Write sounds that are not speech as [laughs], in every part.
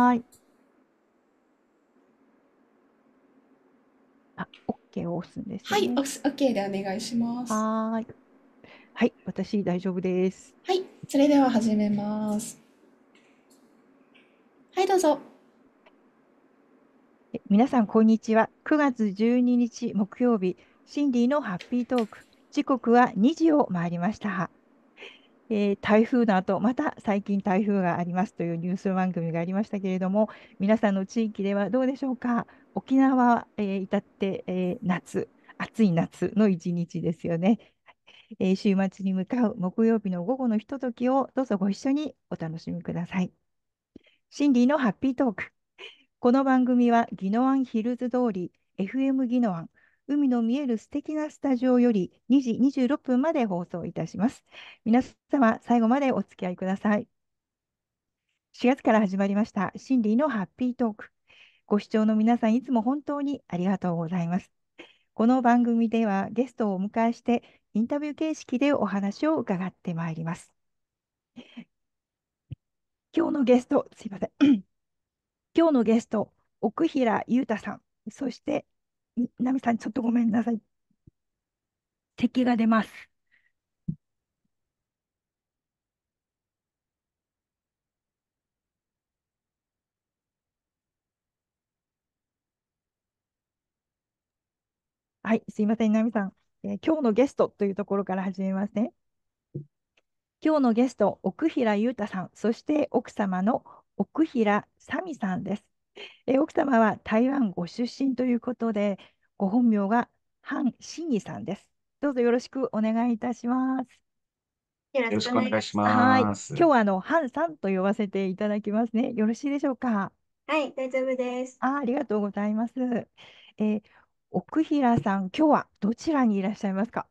はい。あ、OK を押すんですはい、ね。オス OK でお願いします。はい。はい、私大丈夫です。はい、それでは始めます。はい、どうぞ。え皆さん、こんにちは。9月12日木曜日、シンディのハッピートーク。時刻は2時を回りました。えー、台風の後また最近台風がありますというニュース番組がありましたけれども皆さんの地域ではどうでしょうか沖縄、えー、至って、えー、夏暑い夏の一日ですよね、えー、週末に向かう木曜日の午後のひとときをどうぞご一緒にお楽しみください心理のハッピートークこの番組は宜野湾ヒルズ通り FM 宜野湾海の見える素敵なスタジオより2時26分まで放送いたします。皆様、最後までお付き合いください。4月から始まりました、シン心理のハッピートーク。ご視聴の皆さん、いつも本当にありがとうございます。この番組ではゲストをお迎えして、インタビュー形式でお話を伺ってまいります。今日のゲスト、すいません。[clears throat] 今日のゲスト、奥平裕太さん、そしてナミさん、ちょっとごめんなさい。敵が出ます。はい、すいません、ナミさん、えー、今日のゲストというところから始めますね。今日のゲスト、奥平裕太さん、そして奥様の奥平沙美さんです。[laughs] え奥様は台湾ご出身ということで、ご本名がハン・シン義さんです。どうぞよろしくお願いいたします。よろしくお願いしはい、今日はあの、ハンさんと呼ばせていただきますね。よろしいでしょうか。はい、大丈夫です。あ、ありがとうございます。えー奥平さん、今日はどちらにいらっしゃいますか。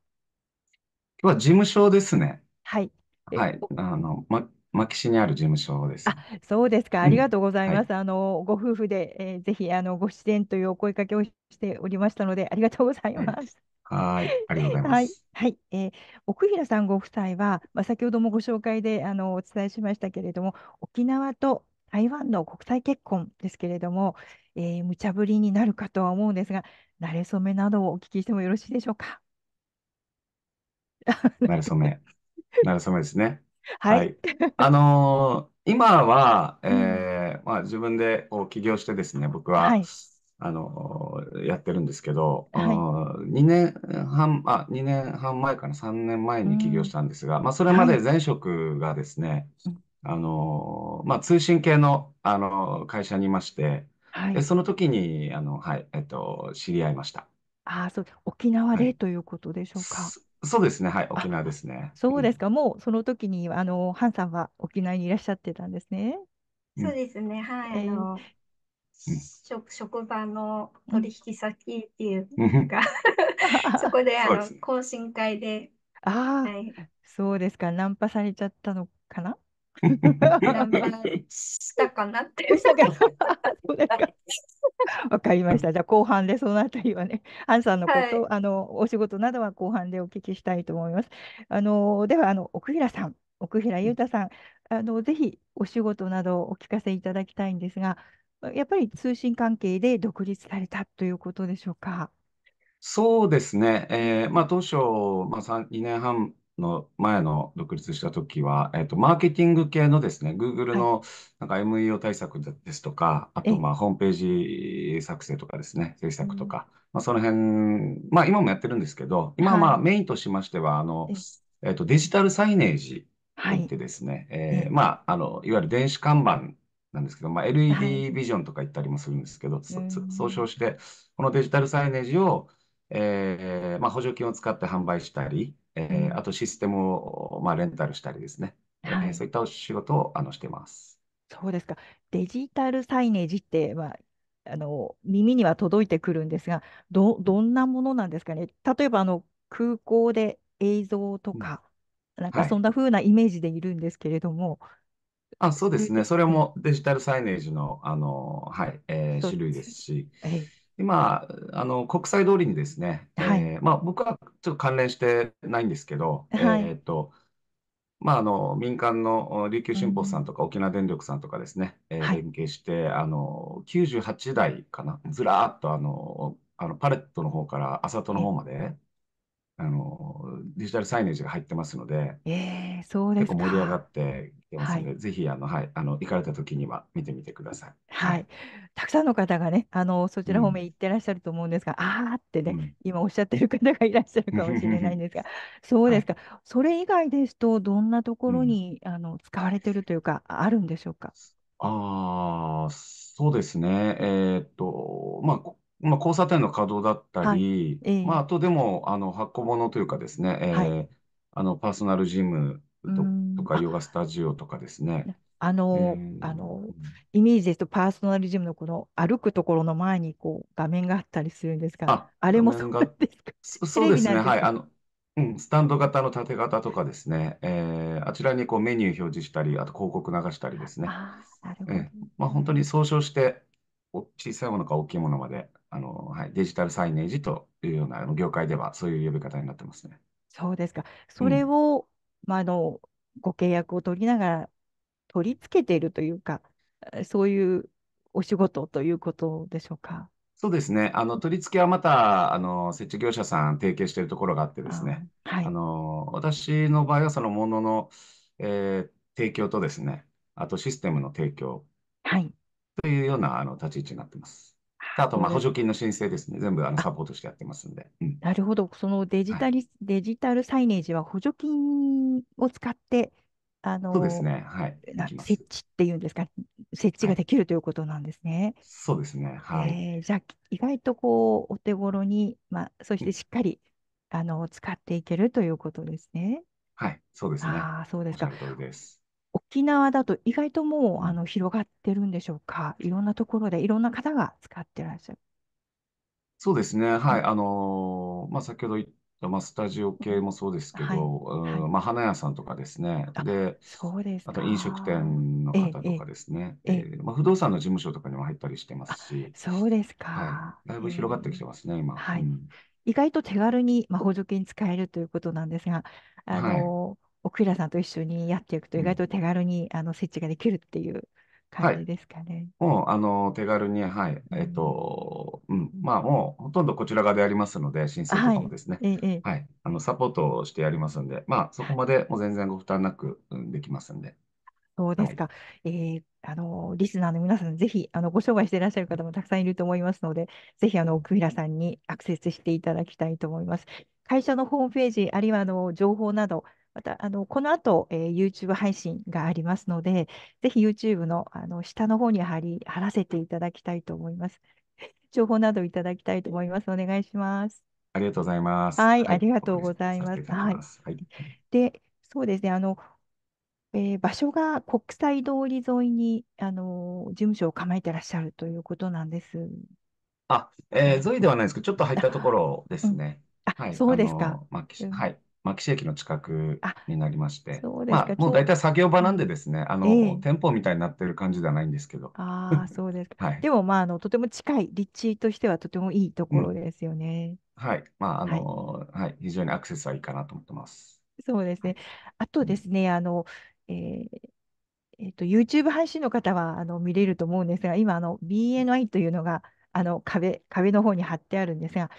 今日は事務所ですね。はい。はい。あの、ま、牧師にある事務所です。あ、そうですか。ありがとうございはまい。す。あの、ご夫婦で、えーぜひ、あの、ご出演というお声掛けをしておりましたので、ありがとうございます。はい。ありがとうございます。はい、はい、えー、奥平さんご夫妻は、まあ、先ほどもご紹介であのお伝えしましたけれども、沖縄と台湾の国際結婚ですけれども、えー、無茶ぶりになるかとは思うんですが、馴れ初めなどをお聞きしてもよろしいでしょうか。な [laughs] れ初め。なれ初めですね。[laughs] はい。あのー今は、うん。えーまあ、自分でこ起業してですね、僕はは、い。あのーやってるんですけど、はい。2年半、あ、2年半前かな、3年前に起業したんですが、まあ、それまで前職がですね、あのーまあ、通信系の、あのー会社にいまして、はで、い。その時に、あの、はい、えっと、知り合いました。ああ、そう、沖縄でということでしょうか。そうですね、はい、沖縄ですね。そうですか。もうその時に、あの、ハンさんは沖縄にいらっしゃってたんですね。そうですね。はい。あえー、の、職、場の取引先っていうか、[laughs] そこで、あの、懇親会で、はあい。そうですか。ナンパされちゃったのかなしたかなって。わかりました。じゃあ後半でそのあたりはね、アンさんのこと、はい、あのお仕事などは後半でお聞きしたいと思います。あのではあの奥平さん、奥平裕太さん、あのぜひお仕事などお聞かせいただきたいんですが、やっぱり通信関係で独立されたということでしょうか。そうですね。えー、まあ当初まあ2年半の前の独立した時は、えっと、マーケティング系のですね、Google のなんか MEO 対策ですとか、あと、まあ、ホームページ作成とかですね、制作とか、まあ、その辺、まあ、今もやってるんですけど、今はまあ、メインとしましては、あの、えっと、デジタルサイネージといってですね、えー、まあ、あの、いわゆる電子看板なんですけど、まあ、LED ビジョンとか言ったりもするんですけど、総称して、このデジタルサイネージを、えーまあ、補助金を使って販売したり、えー、あとシステムを、まあ、レンタルしたりですね、はい、えー、そういったお仕事をあのしてます。そうですか。デジタルサイネージって、まあ、あの耳には届いてくるんですが、どどんなものなんですかね。例えばあの空港で映像とか、うん、なんかそんな風なイメージでいるんですけれども。はい、あそうですね、それもデジタルサイネージの、あのはいえー、種類ですし、え今、あの国際通りにですね、はい、えー、まあ、僕はちょっと関連してないんですけど、はい、えー、と、まあ、あの民間の琉球新報さんとか沖縄電力さんとかですね、えー連携して、あの98台かな、ずらーっとあのあのパレットの方からあさとの方まで、あのデジタルサイネージが入ってますので、えー、そうです結構盛り上がっててますので、はい、ぜひあの、はい、あの行かれた時には見てみてください。はい、たくさんの方がねあのそちら方面行ってらっしゃると思うんですが、うん、ああってね、うん、今おっしゃってる方がいらっしゃるかもしれないんですが [laughs] そうですか、はい、それ以外ですとどんなところに、うん、あの使われてるというかあるんでしょうかあそうですねえー、っとまあまあ、交差点の稼働だったり、はいえー、まあ、あとでもあの発行物というかですね、えー、はい、あのパーソナルジムとかヨガスタジオとかですね。あの、あの、イメージですとパーソナルジムのこの歩くところの前にこう画面があったりするんですが、あ、あれもそうですか。[laughs] そうですね。はい。あの、うん、スタンド型の縦型とかですね、えー、あちらにこうメニュー表示したり、あと広告流したりですね。あえまあ、本当に総称して、お小さいものか大きいものまで、あの、はい、デジタルサイネージというようなあの業界ではそういう呼び方になってますね。そうですか。それを、うん、まあ、あの、ご契約を取りながら取り付けているというか、そういうお仕事ということでしょうか。そうですね。あの、取り付けはまた、あの、設置業者さん提携しているところがあってですね。はい。あの、私の場合はそのものの、えー、提供とですね、あとシステムの提供。はい。というような、あの、立ち位置になってます。あと、まあ、補助金の申請ですね。全部あのサポートしてやってますんで。うん、なるほど。そのデジタル、はい、デジタルサイネージは補助金を使って、あのそうですね。はい。設置っていうんですか、設置ができるということなんですね。そうですね。はい、えー。じゃあ、意外とこう、お手頃に、まあ、そしてしっかり、うん、あの、使っていけるということですね。はい、そうですね。ああ、そうですか。です沖縄だと意外ともうあの広がってるんでしょうか。いろんなところでいろんな方が使ってらっしゃる。そうですね。はい。あのーまあ、先ほど言った、まあ、スタジオ系もそうですけはい。ど、はうい。ん、まあ、花屋さんとかですね。あ、で、そうですあと飲食店の方とかですね。えええ、まあ、不動産の事務所とかにも入ったりしてますし、そうですはい。か。だいぶ広がってきてますね、今。はうい。ん。意外と手軽に、まあ、補助金使えるということなんですが、あはい。の、奥平さんと一緒にやっていくと、意外と手軽に、あの設置ができるっていう感じですかね。もうあの手軽に、はい、えっ、と、うん、まあ、もうほとんどこちら側でやりますので、申請とかもですね、ええはい、あのサポートをしてやりますんで、まあ、そこまでもう全然ご負担なく、うん、できますんで。そうですか、えー、あのリスナーの皆さん、ぜひあのご商売していらっしゃる方もたくさんいると思いますので、ぜひあの奥平さんにアクセスしていただきたいと思います。会社のホームページ、あるいはあの情報など、また、あの、この後、えー、YouTube 配信がありますので、ぜひ YouTube のあの下の方に貼り、貼らせていただきたいと思います。[laughs] 情報などいただきたいと思います。お願いします。ありがとうございます。はい、ありがとうございます。はい。で、そうですね、あの、えー、場所が国際通り沿いに、あの事務所を構えてらっしゃるということなんです。あ、えー、沿いではないですけど、ちょっと入ったところですね。あ、うんあはい、そうですか。あまあ、はい、牧師駅の近くになりまして、そうですまあ、もう大体作業場なんでですね、あの、え。店舗みたいになってる感じではないんですけど。ああ、そうですか。[laughs] はい。でも、まあ、あの、とても近い、立地としてはとてもいいところですよね。はい。まあ、あはい。の、はい。非常にアクセスはいいかなと思ってます。そうですね。あとですね、あの、えーえっと、YouTube 配信の方はあの見れると思うんですが、今、あの、BNI というのが、あの、壁、壁の方に貼ってあるんですが、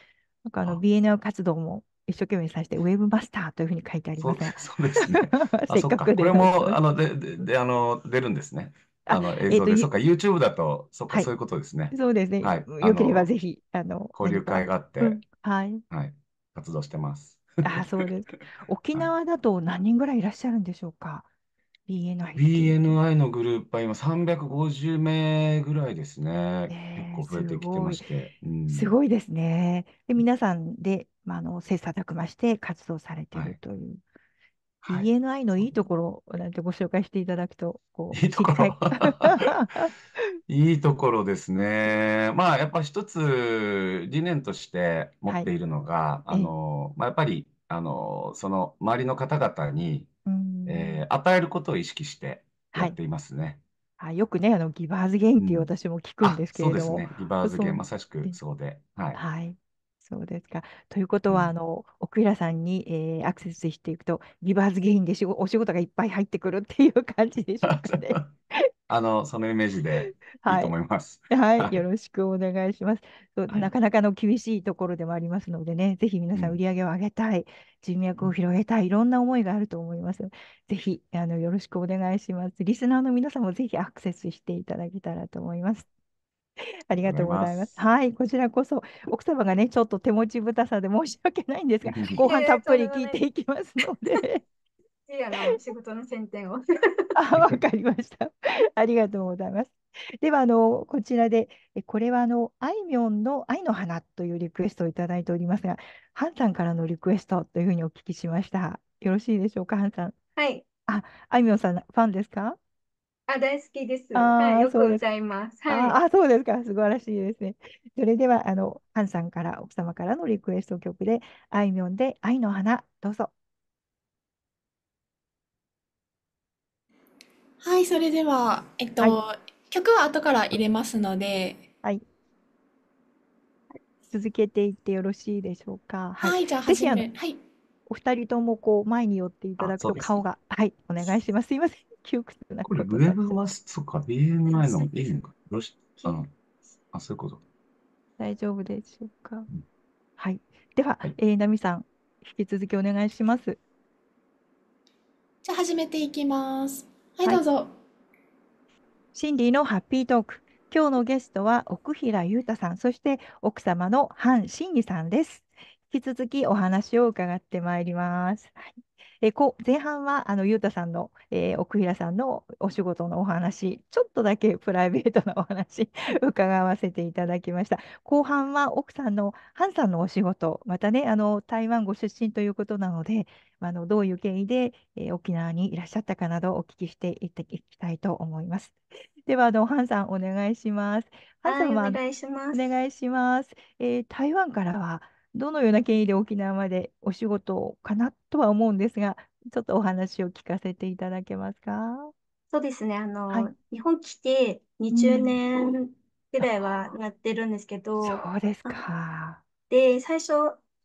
なんかあの、BNI 活動も一生懸命させて、ウェブマスターというふうに書いてあります。そうですね。[laughs] せっかくこれも、[laughs] あの、で、で、であの、出るんですね。あの映像で、えー、そっか、YouTube だと、そっか、はい、そういうことですね。そうですね。はい、よければぜひ、あの、交流会があって、うん、はい、はい、活動してます。あ、そうです。[laughs] 沖縄だと何人ぐらいいらっしゃるんでしょうか。BNI BNI のグループは今350名ぐらいですね。結えー、構増えすてきてごまい。して。うすん。ごいですね。で、皆さんで、まあ、あの、切磋琢磨して活動されているという。はい。BNI のいいところなんてご紹介していただくと、こいいところ。い。[laughs] いところですね。まあ、やっぱ一つ理念として持っているのが、あの、まあ、やっぱり、あの、その周りの方々に、えー、与えることを意識してやっていますね。はい、あよくねあのギバーズゲインっていう私も聞くんですけれども、うんね、ギバーズゲインまさしくそうで、はい、はい、そうですか。ということは、うん、あの奥平さんに、えー、アクセスしていくとギバーズゲインでしお仕事がいっぱい入ってくるっていう感じでしょうかね。[laughs] あの、そのイメージで [laughs] いいと思います。はい、はい、よろしくお願いします、なかなかの厳しいところでもありますのでね、ぜひ皆さん売り上げを上げたい、うん、人脈を広げたい、いろんな思いがあると思います。ぜひ、あの、よろしくお願いします。リスナーの皆さんもぜひアクセスしていただけたらと思います。ありがとうございます。はい、こちらこそ、奥様がね、ちょっと手持ちぶたさで申し訳ないんですが、後 [laughs] 半たっぷり聞いていきますので。次あの仕事の先伝を。あ、わかりました。[laughs] ありがとうございます。ではあのこちらでえこれはあのあいみょんの愛の花というリクエストをいただいておりますが、ハンさんからのリクエストというふうにお聞きしました。よろしいでしょうか、ハンさん。はい。あ、あいみょんさんファンですか？あ、大好きです。はい、よくございます。はいあ。そうですか。素晴らしいですね。それでは、あの、ハンさんから、奥様からのリクエスト曲で、あいみょんで愛の花、どうぞ。はい、それでは、えっはい、と、曲は後から入れますので、はい。続けていってよろしいでしょうか。はい。はい、じゃあ、はぜあの、め、はい。お二人ともこう前に寄っていたあ、だくそうとです顔ね。が、はい、お願いします。すいません。[laughs] 窮屈なこれ、ことウになっブは、そっか、BMI のいいのか。よしあの、あ、そういうこと。大丈夫でしょうか。はい。では、い。えー、ナミさん、引き続きお願いします。じゃあ、始めていきます。はい、どうぞ。シ理のハッピートーク。今日のゲストは奥平裕太さん、そして奥様のハン・理さんです。引き続きお話を伺ってまいります。はい、えこ前半はあのゆうたさんの、えー、奥平さんのお仕事のお話、ちょっとだけプライベートなお話 [laughs] 伺わせていただきました。後半は奥さんのハンさんのお仕事、またね、あの台湾ご出身ということなので、あのどういう経緯で、えー、沖縄にいらっしゃったかなどお聞きしていっていきたいと思います。では、あのハンさんお願いします。ハンさんは、はい、お願いします。お願いします。えー、台湾からはどのような経緯で沖縄までお仕事かなとは思うんですが、ちょっとお話を聞かせていただけますか。そうですね。あの、はい、日本来て20年ぐらいはなってるんですけど、そうですか。で、最初、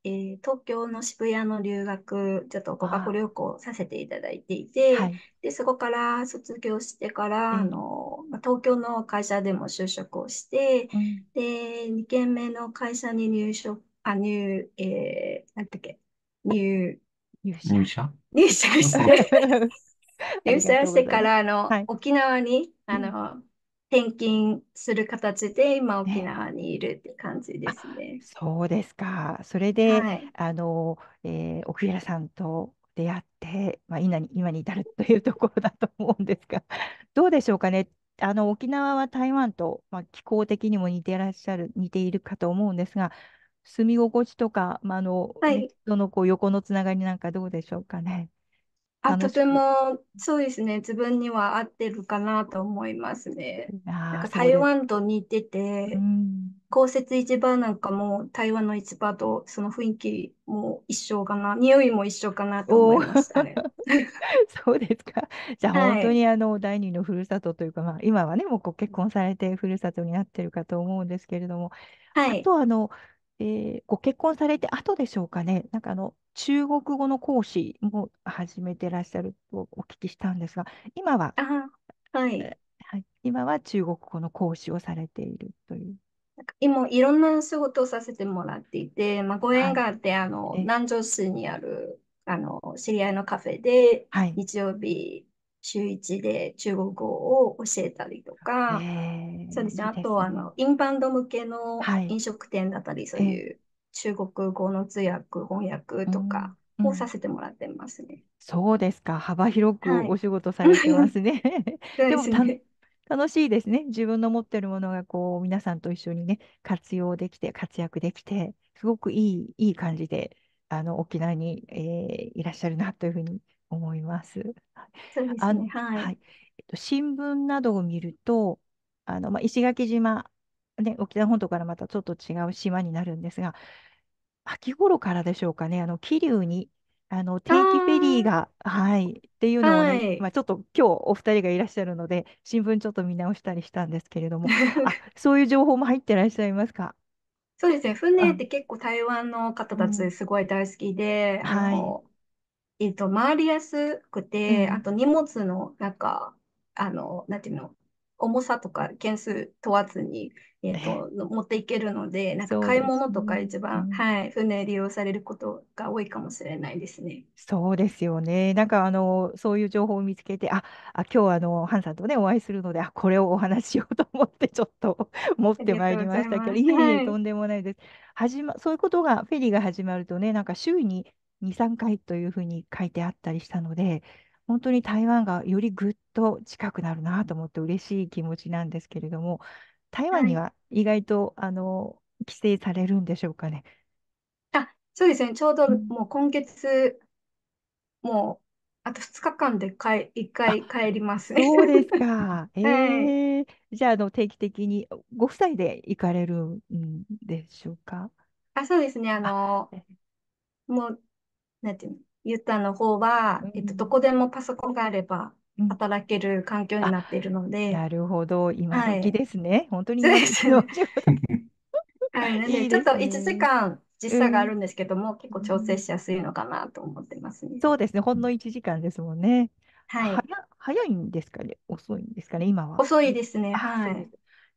えー、東京の渋谷の留学、ちょっと語学旅行させていただいていて、はい、で、そこから卒業してから、うん、あの、東京の会社でも就職をして、うん、で、2軒目の会社に入職あ、入、えー、なんだっけ、入、入社入社入社して、[laughs] 入社してから、あの、はい沖縄に、あの、転勤する形で、今、沖縄にいるって感じですね。そうですか。それで、はい。あの、えー、奥平さんと出会って、まあ、今に、今に至るというところだと思うんですが、[laughs] どうでしょうかね。あの、沖縄は台湾と、まあ、気候的にも似てらっしゃる、似ているかと思うんですが、住み心地とか、まあ、あの、はい、のこう横のつながりなんかどうでしょうかね。あ、とても、そうですね、自分には合ってるかなと思いますね。なんか台湾と似てて、公設市場なんかも台湾の市場とその雰囲気も一緒かな、匂いも一緒かなと思いましたね。[laughs] そうですか。じゃあ、本当にあの第二のふるさとというか、まあ、今はね、もう結婚されてふるさとになってるかと思うんですけれども、はい、あとあの、えー、ご結婚されて後でしょうかね、なんかあの中国語の講師も始めてらっしゃるとお聞きしたんですが、今は、はい、えー、はい、今は中国語の講師をされているという。今いろんな仕事をさせてもらっていて、まあ、ご縁があって、はい、あの南城市にあるあの知り合いのカフェで、はい、日曜日週一で中国語を教えたりとか、そうですね、あとはあの、インバウンド向けの飲食店だったり、はい、そういう中国語の通訳、翻訳とかをさせてもらってますね。そうですか、幅広くお仕事されてますね。は [laughs] い、[laughs] でも楽しいですね。自分の持ってるものがこう皆さんと一緒にね活用できて活躍できてすごくいいいい感じであの沖縄に、えー、いらっしゃるなというふうに思います。そうですね、あのはい、はいえっと、新聞などを見ると、あのまあ、石垣島、ね、沖縄本島からまたちょっと違う島になるんですが、秋頃からでしょうかね、あの桐生にあの定期フェリーが、はい、っていうのをね、はい、まあ、ちょっと今日お二人がいらっしゃるので、新聞ちょっと見直したりしたんですけれども、[laughs] あそういう情報も入ってらっしゃいますか。そうですね、船って結構台湾の方たちすごい大好きで、のえっと、回りやすくて、あと荷物の、なんか、あの、なんていうの、重さとか件数問わずに、えっと、持っていけるので、なんか買い物とか一番、はい、船利用されることが多いかもしれないですね。そうですよね。なんかあのそういう情報を見つけて、あ、あ今日あのハンさんとねお会いするので、あこれをお話ししようと思ってちょっと [laughs] 持ってまいりましたけど、いえいえとんでもないです。始まそういうことがフェリーが始まるとね、なんか周囲に2、3回というふうに書いてあったりしたので、本当に台湾がよりぐっと近くなるなと思って嬉しい気持ちなんですけれども、台湾には意外と、あの、規制されるんでしょうかね。あ、そうですね。ちょうどもう今月、もうあと2日間でかい1回帰りますそうですか。[laughs] はい。ええじゃあ、あの、定期的にご夫妻で行かれるんでしょうか。あ、そうですね。あの、もうなんていうの、ユタの方は、えっと、どこでもパソコンがあれば、働ける環境になっているので。なるほど、今時ですね。[laughs] [laughs] はい、本当に今時の。ね、ちょっと1時間実際があるんですけども、うん、結構調整しやすいのかなと思ってますね。そうですね、ほんの1時間ですもんね。はい、早いんですかね、遅いんですかね、今は。遅いですね、はい。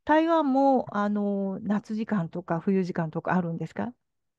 台湾もあの夏時間とか冬時間とかあるんですか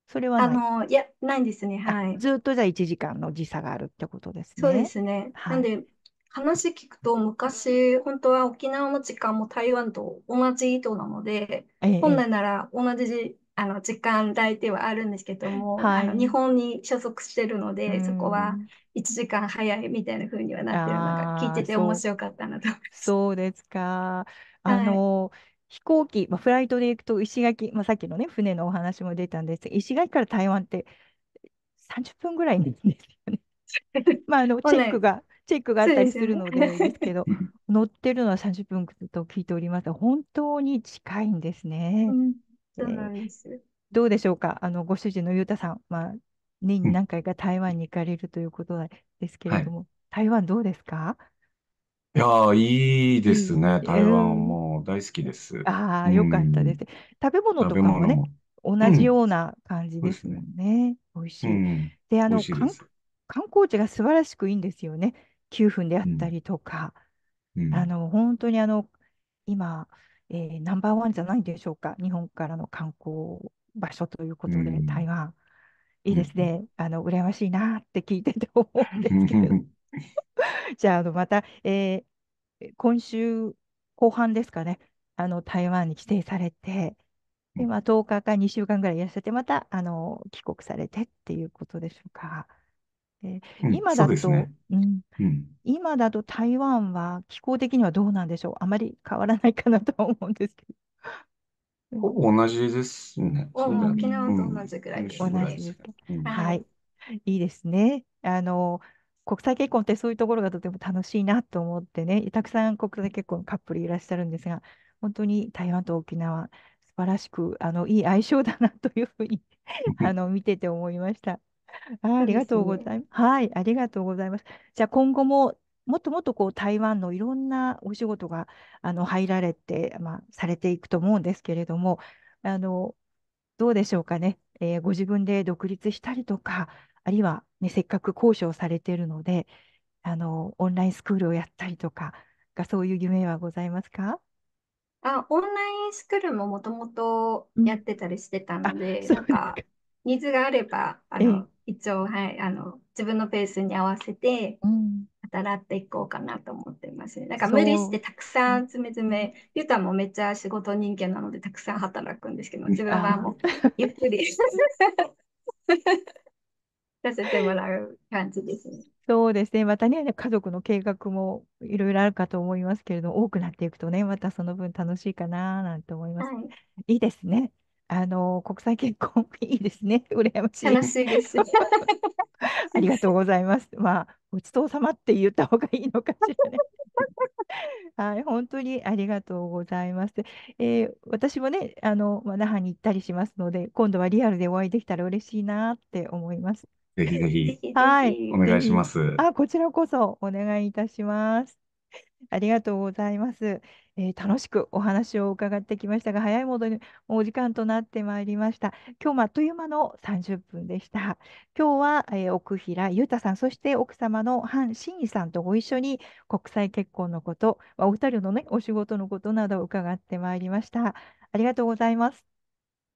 それはあの、いや、ないんですね。はい。ずっとじゃあ1時間の時差があるってことですね。そうですね。はいなんで、話聞くと昔、本当は沖縄の時間も台湾と同じ緯度なので、ええ本来なら同じあの時間帯ではあるんですけども、はいあの日本に所属してるので、そこは1時間早いみたいな風にはなってるのが聞いてて面白かったなと。そうですか。あはいの、飛行機、まあ、フライトで行くと石垣、まあ、さっきのね、船のお話も出たんですが、石垣から台湾って30分ぐらいですよね。[laughs] まあ、あの、チェックが、チェックがあったりするのでですけど、乗ってるのは30分と聞いております本当に近いんですね。うん、どうでしょうか、あのご主人の裕太さん、まあ、年に何回か台湾に行かれるということですけれども、はい、台湾どうですかいや、いいですね。台湾うん。も大好きです。ああ、よかったでん。す。食べ物食とべかも物ね、も。同うじん。ような感じそうでですすもね。んね。美味しうい。ん。で、あ美味の、しいで観、す。観光地が素晴らしくいいんですよね。九分であったりとか、あの、本当にあの、今、えーナンバーワンじゃないでしょうか。日本からの観光場所ということで、台湾。いいですね。あの、羨ましいなって聞いてて思うんですけど。[laughs] [laughs] じゃあ、あのまた、えー、今週後半ですかね、あの台湾に帰省されて、でまあ、10日か2週間ぐらいいらっしゃって、またあの帰国されてっていうことでしょうか。え今だと、うん、今だと台湾は気候的にはどうなんでしょうあまり変わらないかなと思うんですけど。同じですね。沖縄と同じくらいですね。同じはい。いいですね。あの、国際結婚ってそういうところがとても楽しいなと思ってね、たくさん国際結婚カップルいらっしゃるんですが、本当に台湾と沖縄、素晴らしくあのいい相性だなというふうにあの見てて思いました。あありがとうございます。はい、ありがとうございます。じゃあ今後ももっともっとこう台湾のいろんなお仕事があの入られて、まあ、されていくと思うんですけれども、あのどうでしょうかね、えー、ご自分で独立したりとか、あるいは、ね、せっかく交渉されているのであの、オンラインスクールをやったりとかが、そういう夢はございますかあオンラインスクールももともとやってたりしてたので、うん、なんか、ニーズがあれば、あの、一応、はい、あの、自分のペースに合わせて、働っていこうかなと思ってますね。なんか無理してたくさん詰め詰め、ゆうたもめっちゃ仕事人間なのでたくさん働くんですけど、自分はもうゆっくり。[laughs] させてもらう感じですね。そうですね。またね、家族の計画もいろいろあるかと思いますけれど、多くなっていくとね、またその分楽しいかななんて思います。はい、いいですね。あの国際結婚いいですね。羨ましい。楽しいです。[laughs] ありがとうございます。まあ、ごちそうさまって言った方がいいのかしらね。[laughs] はい、本当にありがとうございます。えー、私もね、あの、まあ、那覇に行ったりしますので、今度はリアルでお会いできたら嬉しいなって思います。ぜひぜひ、はい。お願いします。あ、こちらこそお願いいたします。ありがとうございます。えー、楽しくお話を伺ってきましたが、早いものにお時間となってまいりました。今日もあっという間の30分でした。今日は、えー、奥平裕太さん、そして奥様の範真義さんとご一緒に国際結婚のこと、お二人のね、お仕事のことなどを伺ってまいりました。ありがとうございます。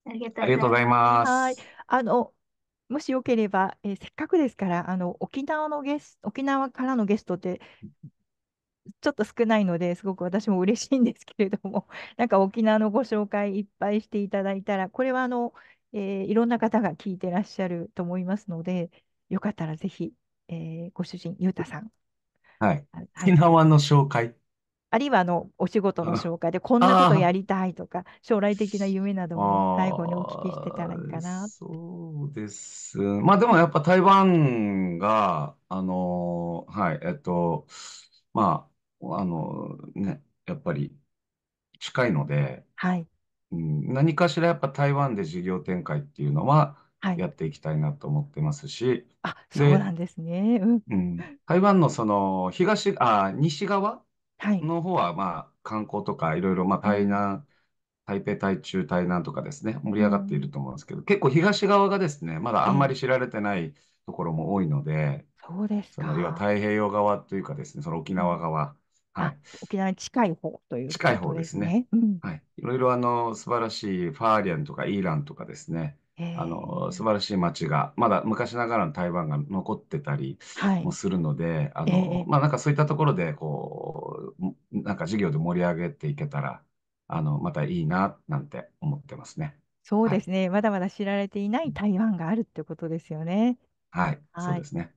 ありがとうございます。はい。あの、もしよければ、えー、せっかくですから、あの沖縄のゲス沖縄からのゲストってちょっと少ないのですごく私も嬉しいんですけれども、[laughs] なんか沖縄のご紹介いっぱいしていただいたら、これはあの、えー、いろんな方が聞いてらっしゃると思いますので、よかったらぜひ、えー、ご主人、ゆうたさん。はい。沖縄の紹介あるいはあのお仕事の紹介でこんなことやりたいとか、将来的な夢なども最後にお聞きしてたらいいかな。そうです。まあでもやっぱ台湾が、あのはい、えっと、まあ、あのね、やっぱり近いので、はい。うん、何かしらやっぱ台湾で事業展開っていうのははい。やっていきたいなと思ってますし、あ、そうなんですね。うん。うん、台湾のその東、あ、西側の方は、まあ、観光とかいろいろ、まあ、台南、台北、台中、台南とかですね、盛り上がっていると思うんですけど、結構東側がですね、まだあんまり知られてないところも多いので、そうですその要はか。太平洋側というかですね、その沖縄側、はい、沖縄に近い方という近いこ方でですすね。ね。うん。はい、いろいろあの素晴らしいファーリアンとかイーランとかですね、あの素晴らしい街が、まだ昔ながらの台湾が残ってたりはもするので、あのまあ、なんかそういったところでこう、なんか授業で盛り上げていけたら、あの、またいいな、なんて思ってますね。そうですね。まだまだ知られていない台湾があるってことですよね。はい。そうですね。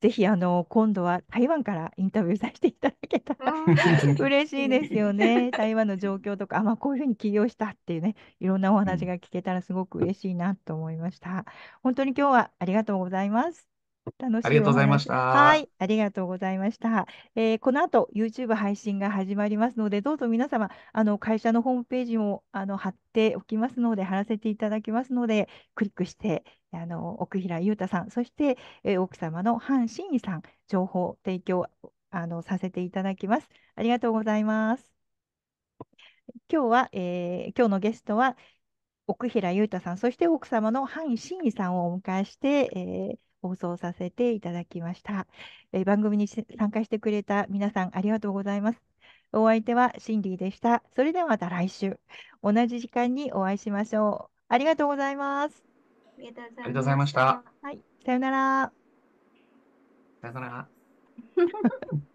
ぜひ、あの、今度は台湾からインタビューさせていただけたら [laughs] [laughs] 嬉しいですよね。台湾の状況とか、あ、まあ、こういうふうに起業したっていうね、いろんなお話が聞けたらすごく嬉しいなと思いました。本当に今日はありがとうございます。楽しありがとうございました。はい、ありがとうございました。えー、この後 YouTube 配信が始まりますので、どうぞ皆様、あの会社のホームページもあの貼っておきますので、貼らせていただきますので、クリックして、あの奥平裕太さん、そして、えー、奥様の範真義さん、情報提供あのさせていただきます。ありがとうございます。今日は、えー、今日のゲストは奥平裕太さん、そして奥様の範真義さんをお迎えして、えー放送させていただきました。え番組に参加してくれた皆さんありがとうございます。お相手はシンディでした。それではまた来週、同じ時間にお会いしましょう。ありがとうございます。ありがとうございました。はい、さよなら。さよなら。[laughs]